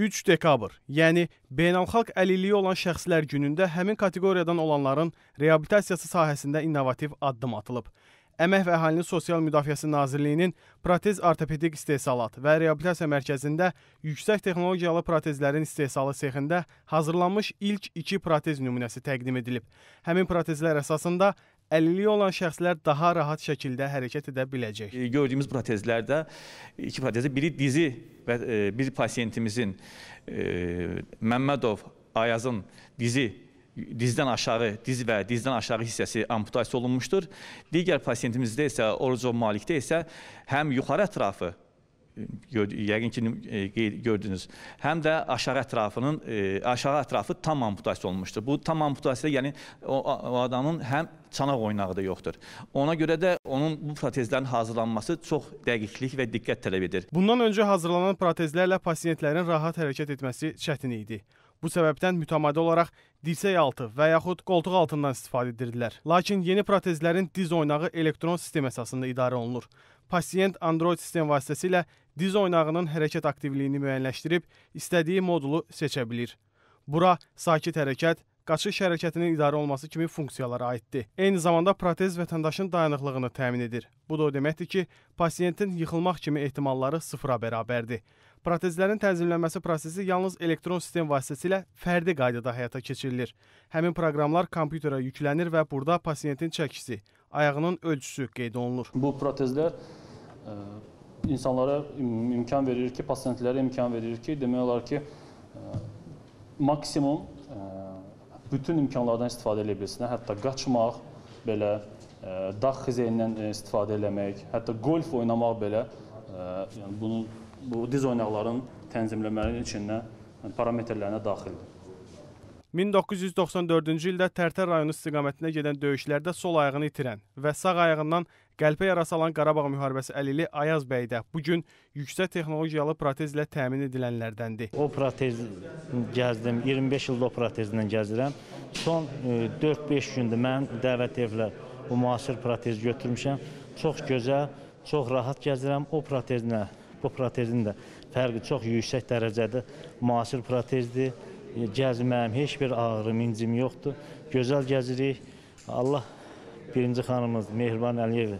3 dekabr, yəni beynəlxalq əlilliyi olan şəxslər günündə həmin kateqoriyadan olanların reabilitasiyası sahəsində innovativ addım atılıb. Əmək və Əhalinin Sosial Müdafiəsi Nazirliyinin protez ortopedik istehsalat və reabilitasiya mərkəzində yüksək texnologiyalı protezlərin istehsalı sexində hazırlanmış ilk iki protez nümunəsi təqdim edilib. Həmin protezlər əsasında əlilliyi olan şəxslər daha rahat şəkildə hərəkət edə biləcək. E, gördüyümüz protezlərdə iki protezdə biri dizi və e, bir pasiyentimizin e, Məmmədov Ayazın dizi dizdən aşağı, diz və dizdən aşağı hissəsi amputasiya olunmuşdur. Digər pasiyentimizdə isə Orucov Malikdə isə həm yuxarı ətrafı yəqin ki e, gördünüz. Həm də aşağı ətrafının e, aşağı ətrafı tam amputasiya olmuşdur. Bu tam amputasiya yəni o, o adamın həm çanaq oynağı da yoxdur. Ona görə də onun bu protezlərin hazırlanması çox dəqiqlik və diqqət tələb edir. Bundan öncə hazırlanan protezlərlə pasientlərin rahat hərəkət etməsi çətin idi. Bu səbəbdən mütəmadi olaraq dirsək altı və yaxud qoltuq altından istifadə edirdilər. Lakin yeni protezlərin diz oynağı elektron sistem əsasında idarə olunur. Pasiyent Android sistem vasitəsilə diz oynağının hərəkət aktivliyini müəyyənləşdirib istədiyi modulu seçə bilir. Bura sakit hərəkət, qaçış hərəkətinin idarə olması kimi funksiyalara aiddir. Eyni zamanda protez vətəndaşın dayanıqlığını təmin edir. Bu da o deməkdir ki, pasiyentin yıxılmaq kimi ehtimalları sıfıra bərabərdir. Protezlərin tənzimlənməsi prosesi yalnız elektron sistem vasitəsilə fərdi qaydada həyata keçirilir. Həmin proqramlar kompüterə yüklənir və burada pasiyentin çəkisi, ayağının ölçüsü qeyd olunur. Bu protezlər ə insanlara imkan verir ki, pasientlərə imkan verir ki, demək olar ki, e, maksimum e, bütün imkanlardan istifadə edə bilsinlər. Hətta qaçmaq belə, e, dağ xizəyindən istifadə eləmək, hətta golf oynamaq belə, yəni bunu bu diz oynaqların tənzimləmənin içində yəni parametrlərinə daxildir. 1994-cü ildə Tərtər rayonu istiqamətində gedən döyüşlərdə sol ayağını itirən və sağ ayağından Qəlbə yarası alan Qarabağ müharibəsi əlili Ayaz bəy də bu gün yüksək texnologiyalı protezlə təmin edilənlərdəndir. O protez gəzdim, 25 ildir o protezlə gəzirəm. Son 4-5 e, gündür mən dəvət evlə bu müasir protez götürmüşəm. Çox gözəl, çox rahat gəzirəm. O protezlə, bu protezin də fərqi çox yüksək dərəcədə müasir protezdir. E, Gəzməyim, heç bir ağrım, incim yoxdur. Gözəl gəzirik. Allah birinci xanımız Mehriban Əliyev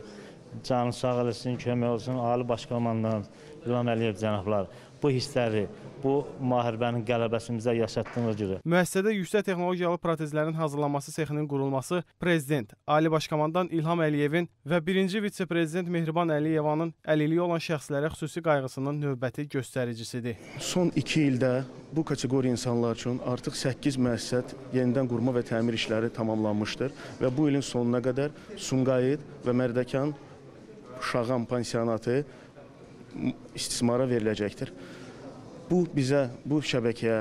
canı sağ eləsin, kömək olsun, Ali Baş Komandan İlham Əliyev cənablar bu hissləri bu müharibənin qələbəsimizə yaşatdığına görə. Müəssisədə yüksək texnologiyalı protezlərin hazırlanması sexinin qurulması prezident Ali Baş Komandan İlham Əliyevin və 1-ci vitse-prezident Mehriban Əliyevanın əlilliyi olan şəxslərə xüsusi qayğısının növbəti göstəricisidir. Son 2 ildə bu kateqoriya insanlar üçün artıq 8 müəssisə yenidən qurma və təmir işləri tamamlanmışdır və bu ilin sonuna qədər Sumqayıt və Mərdəkan Şağan pansionatı istismara veriləcəkdir. Bu bizə, bu şəbəkəyə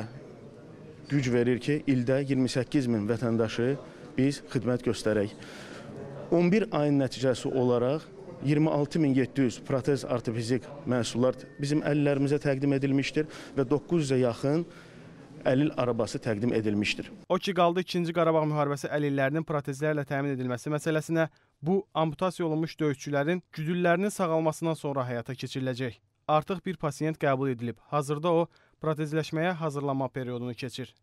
güc verir ki, ildə 28 min vətəndaşı biz xidmət göstərək. 11 ayın nəticəsi olaraq 26700 protez ortopedik məhsullar bizim əllərimizə təqdim edilmişdir və 900-ə yaxın əlil arabası təqdim edilmişdir. O ki qaldı 2-ci Qarabağ müharibəsi əlillərinin protezlərlə təmin edilməsi məsələsinə bu amputasiya olunmuş döyüşçülərin güdüllərinin sağalmasından sonra həyata keçiriləcək. Artıq bir pasiyent qəbul edilib. Hazırda o protezləşməyə hazırlanma periodunu keçir.